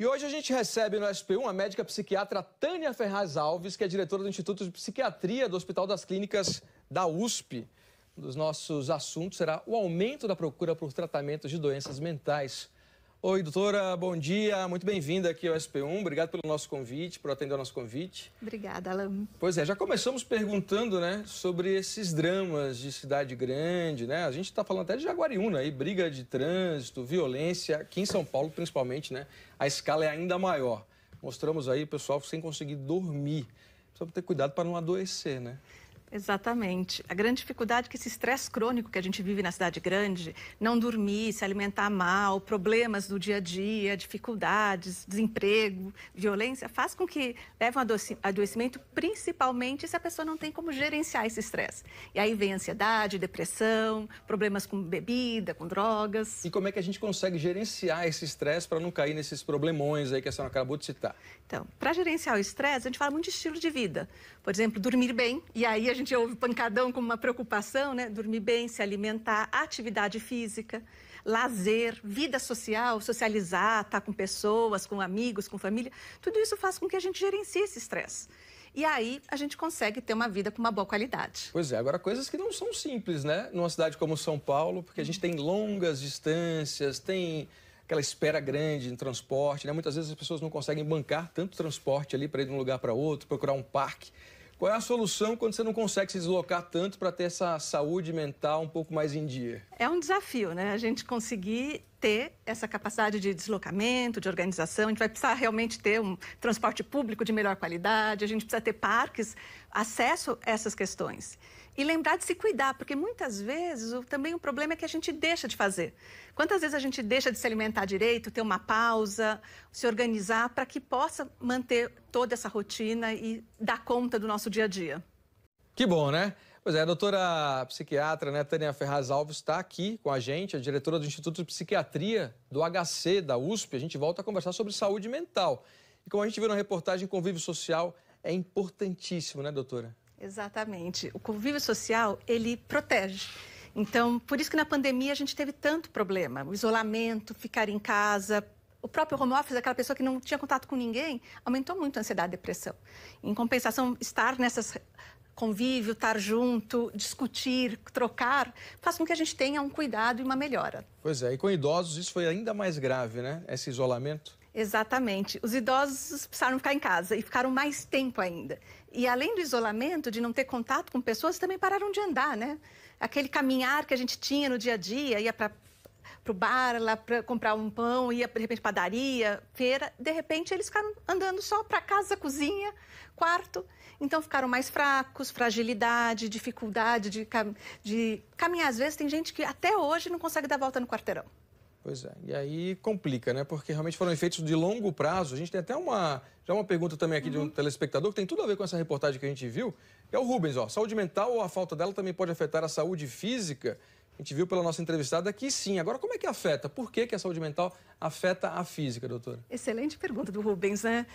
E hoje a gente recebe no SP1 a médica psiquiatra Tânia Ferraz Alves, que é diretora do Instituto de Psiquiatria do Hospital das Clínicas da USP. Um dos nossos assuntos será o aumento da procura por tratamentos de doenças mentais. Oi, doutora, bom dia, muito bem-vinda aqui ao SP1. Obrigado pelo nosso convite, por atender o nosso convite. Obrigada, Alain. Pois é, já começamos perguntando, né, sobre esses dramas de cidade grande, né? A gente está falando até de Jaguariúna aí, briga de trânsito, violência, aqui em São Paulo principalmente, né? A escala é ainda maior. Mostramos aí o pessoal sem conseguir dormir. Precisa ter cuidado para não adoecer, né? Exatamente. A grande dificuldade é que esse estresse crônico que a gente vive na cidade grande, não dormir, se alimentar mal, problemas do dia a dia, dificuldades, desemprego, violência, faz com que leve um adoecimento, principalmente se a pessoa não tem como gerenciar esse estresse. E aí vem ansiedade, depressão, problemas com bebida, com drogas. E como é que a gente consegue gerenciar esse estresse para não cair nesses problemões aí que a senhora acabou de citar? Então, para gerenciar o estresse, a gente fala muito de estilo de vida. Por exemplo, dormir bem, e aí a gente ouve pancadão como uma preocupação, né? Dormir bem, se alimentar, atividade física, lazer, vida social, socializar, estar tá com pessoas, com amigos, com família. Tudo isso faz com que a gente gerencie esse estresse. E aí a gente consegue ter uma vida com uma boa qualidade. Pois é, agora coisas que não são simples, né? Numa cidade como São Paulo, porque a gente tem longas distâncias, tem aquela espera grande em transporte, né? Muitas vezes as pessoas não conseguem bancar tanto transporte ali para ir de um lugar para outro, procurar um parque. Qual é a solução quando você não consegue se deslocar tanto para ter essa saúde mental um pouco mais em dia? É um desafio, né? A gente conseguir ter essa capacidade de deslocamento, de organização. A gente vai precisar realmente ter um transporte público de melhor qualidade, a gente precisa ter parques, acesso a essas questões. E lembrar de se cuidar, porque muitas vezes o, também o problema é que a gente deixa de fazer. Quantas vezes a gente deixa de se alimentar direito, ter uma pausa, se organizar para que possa manter toda essa rotina e dar conta do nosso dia a dia? Que bom, né? Pois é, a doutora psiquiatra né, Tânia Ferraz Alves está aqui com a gente, a diretora do Instituto de Psiquiatria do HC, da USP. A gente volta a conversar sobre saúde mental. E como a gente viu na reportagem, convívio social é importantíssimo, né, doutora? Exatamente. O convívio social, ele protege. Então, por isso que na pandemia a gente teve tanto problema. O isolamento, ficar em casa, o próprio home office, aquela pessoa que não tinha contato com ninguém, aumentou muito a ansiedade e depressão. Em compensação, estar nessas convívio, estar junto, discutir, trocar, faz com que a gente tenha um cuidado e uma melhora. Pois é, e com idosos isso foi ainda mais grave, né? Esse isolamento. Exatamente. Os idosos precisaram ficar em casa e ficaram mais tempo ainda. E além do isolamento, de não ter contato com pessoas, também pararam de andar, né? Aquele caminhar que a gente tinha no dia a dia, ia para o bar, lá para comprar um pão, ia de repente padaria, feira, de repente eles ficaram andando só para casa, cozinha, quarto. Então ficaram mais fracos, fragilidade, dificuldade de, cam de caminhar. Às vezes tem gente que até hoje não consegue dar volta no quarteirão. Pois é, e aí complica, né? Porque realmente foram efeitos de longo prazo. A gente tem até uma, já uma pergunta também aqui uhum. de um uhum. telespectador que tem tudo a ver com essa reportagem que a gente viu. É o Rubens, ó, saúde mental ou a falta dela também pode afetar a saúde física? A gente viu pela nossa entrevistada que sim. Agora, como é que afeta? Por que, que a saúde mental afeta a física, doutora? Excelente pergunta do Rubens, né?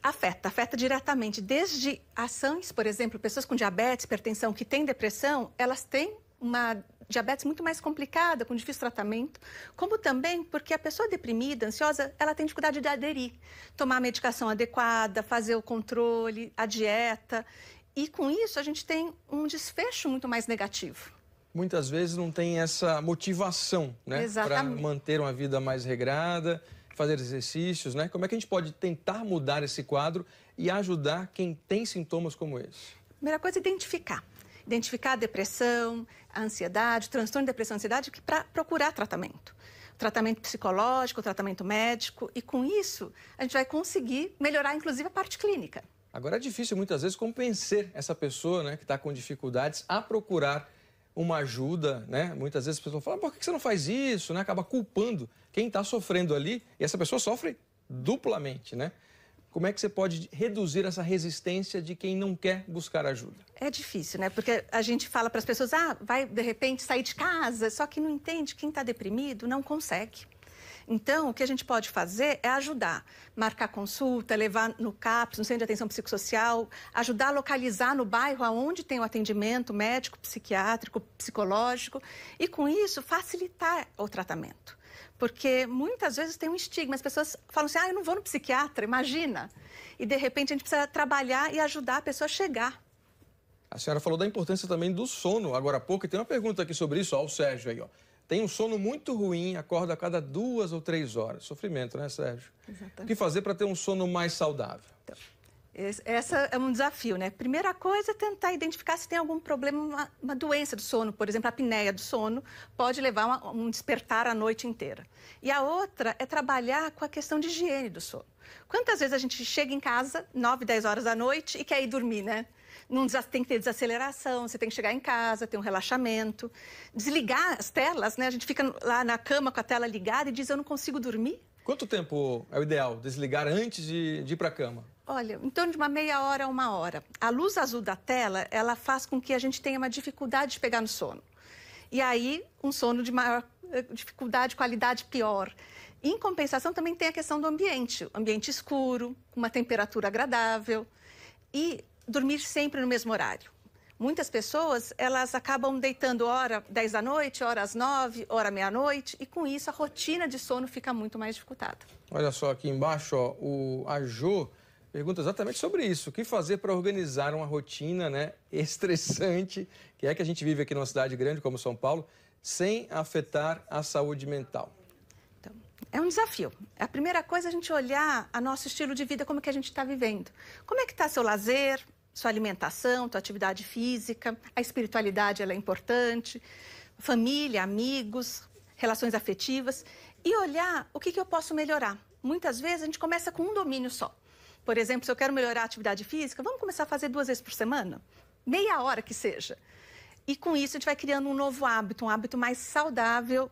Afeta, afeta diretamente. Desde ações, por exemplo, pessoas com diabetes, hipertensão, que têm depressão, elas têm uma diabetes muito mais complicada, com difícil tratamento, como também porque a pessoa deprimida, ansiosa, ela tem dificuldade de aderir, tomar a medicação adequada, fazer o controle, a dieta. E com isso a gente tem um desfecho muito mais negativo. Muitas vezes não tem essa motivação, né? Para manter uma vida mais regrada, fazer exercícios, né? Como é que a gente pode tentar mudar esse quadro e ajudar quem tem sintomas como esse? Primeira coisa, é identificar identificar a depressão, a ansiedade, transtorno de depressão e ansiedade, para procurar tratamento. Tratamento psicológico, tratamento médico, e com isso a gente vai conseguir melhorar, inclusive, a parte clínica. Agora é difícil muitas vezes convencer essa pessoa né, que está com dificuldades a procurar uma ajuda, né? Muitas vezes as pessoas falam, ah, por que você não faz isso? Né? Acaba culpando quem está sofrendo ali e essa pessoa sofre duplamente, né? Como é que você pode reduzir essa resistência de quem não quer buscar ajuda? É difícil, né? Porque a gente fala para as pessoas, ah, vai de repente sair de casa, só que não entende, quem está deprimido não consegue. Então, o que a gente pode fazer é ajudar, marcar consulta, levar no CAPS, no Centro de Atenção Psicossocial, ajudar a localizar no bairro aonde tem o atendimento médico, psiquiátrico, psicológico e, com isso, facilitar o tratamento. Porque muitas vezes tem um estigma, as pessoas falam assim: ah, eu não vou no psiquiatra, imagina. E de repente a gente precisa trabalhar e ajudar a pessoa a chegar. A senhora falou da importância também do sono agora há pouco, e tem uma pergunta aqui sobre isso, ó, o Sérgio aí, ó. Tem um sono muito ruim, acorda a cada duas ou três horas. Sofrimento, né, Sérgio? Exatamente. O que fazer para ter um sono mais saudável? Então. Essa é um desafio, né? Primeira coisa é tentar identificar se tem algum problema, uma, uma doença do sono, por exemplo, a apneia do sono pode levar a um despertar a noite inteira. E a outra é trabalhar com a questão de higiene do sono. Quantas vezes a gente chega em casa, 9, 10 horas da noite, e quer ir dormir, né? Não tem que ter desaceleração, você tem que chegar em casa, ter um relaxamento. Desligar as telas, né? A gente fica lá na cama com a tela ligada e diz, eu não consigo dormir. Quanto tempo é o ideal desligar antes de, de ir para a cama? Olha, em torno de uma meia hora a uma hora. A luz azul da tela, ela faz com que a gente tenha uma dificuldade de pegar no sono. E aí, um sono de maior eh, dificuldade, qualidade pior. Em compensação, também tem a questão do ambiente. Ambiente escuro, uma temperatura agradável e dormir sempre no mesmo horário. Muitas pessoas, elas acabam deitando hora 10 da noite, hora às 9, hora meia-noite, e com isso a rotina de sono fica muito mais dificultada. Olha só aqui embaixo, ó, o Ajô pergunta exatamente sobre isso. O que fazer para organizar uma rotina né, estressante, que é que a gente vive aqui numa cidade grande como São Paulo, sem afetar a saúde mental? Então, é um desafio. A primeira coisa é a gente olhar a nosso estilo de vida, como que a gente está vivendo. Como é que está seu lazer, sua alimentação, sua atividade física, a espiritualidade ela é importante, família, amigos, relações afetivas e olhar o que, que eu posso melhorar. Muitas vezes a gente começa com um domínio só. Por exemplo, se eu quero melhorar a atividade física, vamos começar a fazer duas vezes por semana, meia hora que seja. E com isso a gente vai criando um novo hábito, um hábito mais saudável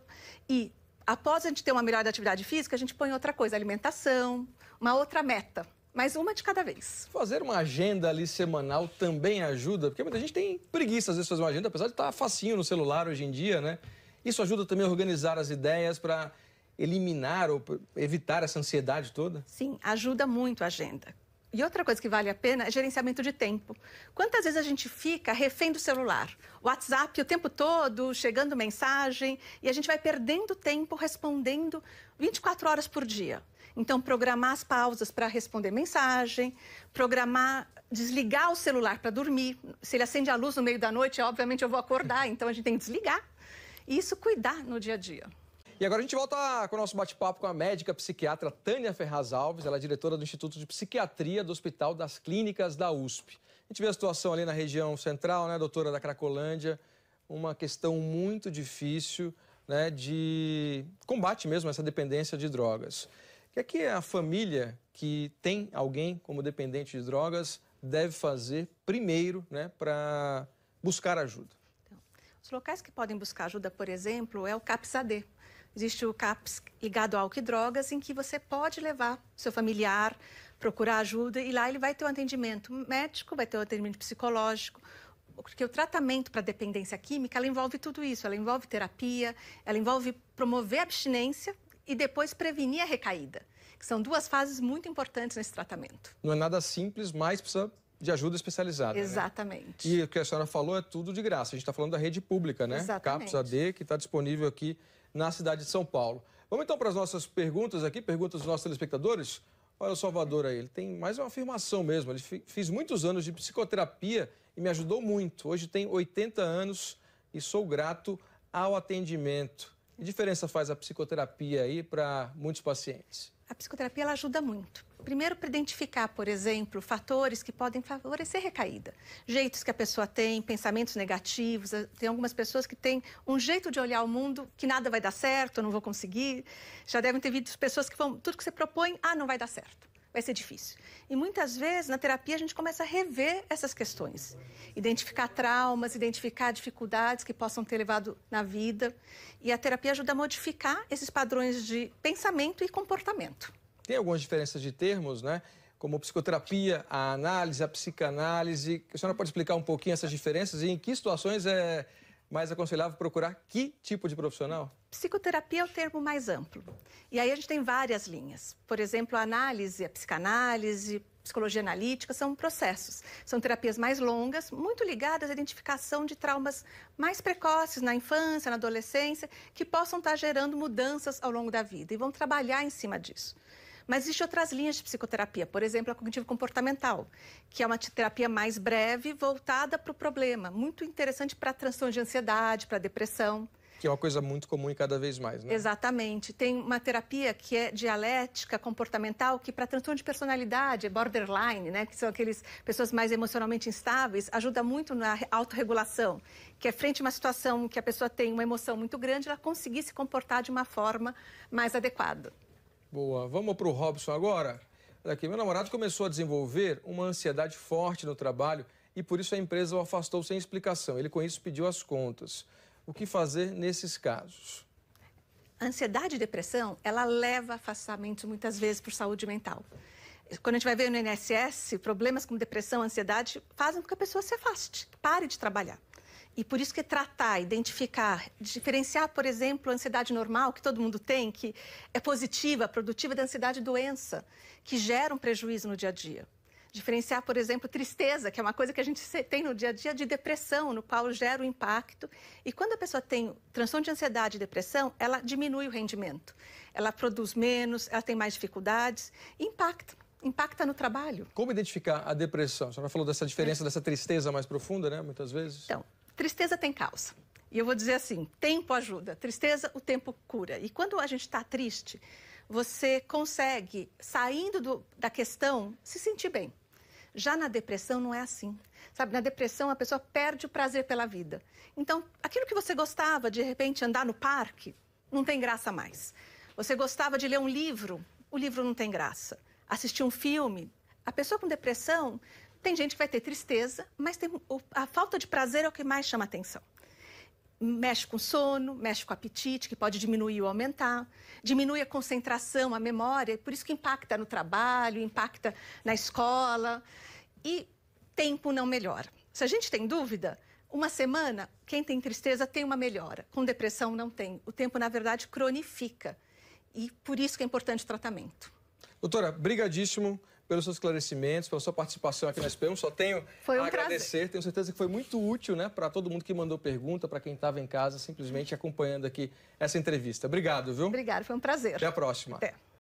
e após a gente ter uma melhor atividade física, a gente põe outra coisa, alimentação, uma outra meta mas uma de cada vez. Fazer uma agenda ali semanal também ajuda, porque muita gente tem preguiça às vezes fazer uma agenda, apesar de estar tá facinho no celular hoje em dia, né? Isso ajuda também a organizar as ideias para eliminar ou evitar essa ansiedade toda? Sim, ajuda muito a agenda. E outra coisa que vale a pena é gerenciamento de tempo. Quantas vezes a gente fica refém do celular? WhatsApp o tempo todo, chegando mensagem, e a gente vai perdendo tempo respondendo 24 horas por dia. Então, programar as pausas para responder mensagem, programar, desligar o celular para dormir. Se ele acende a luz no meio da noite, obviamente eu vou acordar, então a gente tem que desligar. E isso cuidar no dia a dia. E agora a gente volta com o nosso bate-papo com a médica psiquiatra Tânia Ferraz Alves, ela é diretora do Instituto de Psiquiatria do Hospital das Clínicas da USP. A gente vê a situação ali na região central, né, doutora da Cracolândia, uma questão muito difícil, né, de combate mesmo essa dependência de drogas. O que é que a família que tem alguém como dependente de drogas deve fazer primeiro, né, para buscar ajuda? Então, os locais que podem buscar ajuda, por exemplo, é o CAPSAD. Existe o CAPS ligado ao álcool drogas, em que você pode levar seu familiar, procurar ajuda, e lá ele vai ter um atendimento médico, vai ter um atendimento psicológico, porque o tratamento para dependência química, ela envolve tudo isso, ela envolve terapia, ela envolve promover a abstinência e depois prevenir a recaída, que são duas fases muito importantes nesse tratamento. Não é nada simples, mas precisa de ajuda especializada. Né? Exatamente. Né? E o que a senhora falou é tudo de graça. A gente está falando da rede pública, né? Exatamente. CAPS AD, que está disponível aqui na cidade de São Paulo. Vamos então para as nossas perguntas aqui, perguntas dos nossos telespectadores. Olha o Salvador aí, ele tem mais uma afirmação mesmo. Ele fez muitos anos de psicoterapia e me ajudou muito. Hoje tem 80 anos e sou grato ao atendimento. Que diferença faz a psicoterapia aí para muitos pacientes? A psicoterapia ela ajuda muito. Primeiro, para identificar, por exemplo, fatores que podem favorecer recaída. Jeitos que a pessoa tem, pensamentos negativos. Eh, tem algumas pessoas que têm um jeito de olhar o mundo que nada vai dar certo, não vou conseguir. Já devem ter visto pessoas que vão, tudo que você propõe, ah, não vai dar certo vai ser difícil. E muitas vezes, na terapia, a gente começa a rever essas questões, identificar traumas, identificar dificuldades que possam ter levado na vida. E a terapia ajuda a modificar esses padrões de pensamento e comportamento. Tem algumas diferenças de termos, né? Como psicoterapia, a análise, a psicanálise. A senhora pode explicar um pouquinho essas diferenças e em que situações é, mais aconselhável procurar que tipo de profissional? Psicoterapia é o termo mais amplo. E aí a gente tem várias linhas. Por exemplo, a análise, a psicanálise, psicologia analítica são processos. São terapias mais longas, muito ligadas à identificação de traumas mais precoces na infância, na adolescência, que possam estar gerando mudanças ao longo da vida e vão trabalhar em cima disso. Mas existem outras linhas de psicoterapia, por exemplo, a cognitivo-comportamental, que é uma terapia mais breve, voltada para o problema, muito interessante para transtorno de ansiedade, para depressão. Que é uma coisa muito comum e cada vez mais, né? Exatamente. Tem uma terapia que é dialética comportamental, que para transtorno de personalidade, borderline, né? Que são aqueles pessoas mais emocionalmente instáveis, ajuda muito na autorregulação. Que é frente a uma situação que a pessoa tem uma emoção muito grande, ela conseguir se comportar de uma forma mais adequada. Boa. Vamos para o Robson agora? Daqui. Meu namorado começou a desenvolver uma ansiedade forte no trabalho e por isso a empresa o afastou sem explicação. Ele com isso pediu as contas. O que fazer nesses casos? Ansiedade e depressão, ela leva a afastamentos muitas vezes por saúde mental. Quando a gente vai ver no INSS, problemas como depressão, ansiedade, fazem com que a pessoa se afaste, pare de trabalhar. E por isso que tratar, identificar, diferenciar, por exemplo, a ansiedade normal, que todo mundo tem, que é positiva, produtiva, da ansiedade doença, que gera um prejuízo no dia a dia. Diferenciar, por exemplo, tristeza, que é uma coisa que a gente tem no dia a dia, de depressão, no qual gera o um impacto. E quando a pessoa tem transtorno de ansiedade e depressão, ela diminui o rendimento. Ela produz menos, ela tem mais dificuldades impacta impacta no trabalho. Como identificar a depressão? A senhora falou dessa diferença, é. dessa tristeza mais profunda, né? Muitas vezes. Então, Tristeza tem causa. E eu vou dizer assim: tempo ajuda, tristeza, o tempo cura. E quando a gente está triste, você consegue, saindo do, da questão, se sentir bem. Já na depressão não é assim. Sabe, na depressão a pessoa perde o prazer pela vida. Então, aquilo que você gostava, de repente andar no parque, não tem graça mais. Você gostava de ler um livro, o livro não tem graça. Assistir um filme, a pessoa com depressão tem gente que vai ter tristeza, mas tem, a falta de prazer é o que mais chama atenção. Mexe com sono, mexe com apetite, que pode diminuir ou aumentar, diminui a concentração, a memória, por isso que impacta no trabalho, impacta na escola. E tempo não melhora. Se a gente tem dúvida, uma semana, quem tem tristeza tem uma melhora, com depressão não tem. O tempo, na verdade, cronifica. E por isso que é importante o tratamento. Doutora, brigadíssimo pelos seus esclarecimentos, pela sua participação aqui na SP1. Só tenho um a agradecer. Prazer. Tenho certeza que foi muito útil, né, para todo mundo que mandou pergunta, para quem estava em casa, simplesmente acompanhando aqui essa entrevista. Obrigado, viu? Obrigado, foi um prazer. Até a próxima. Até.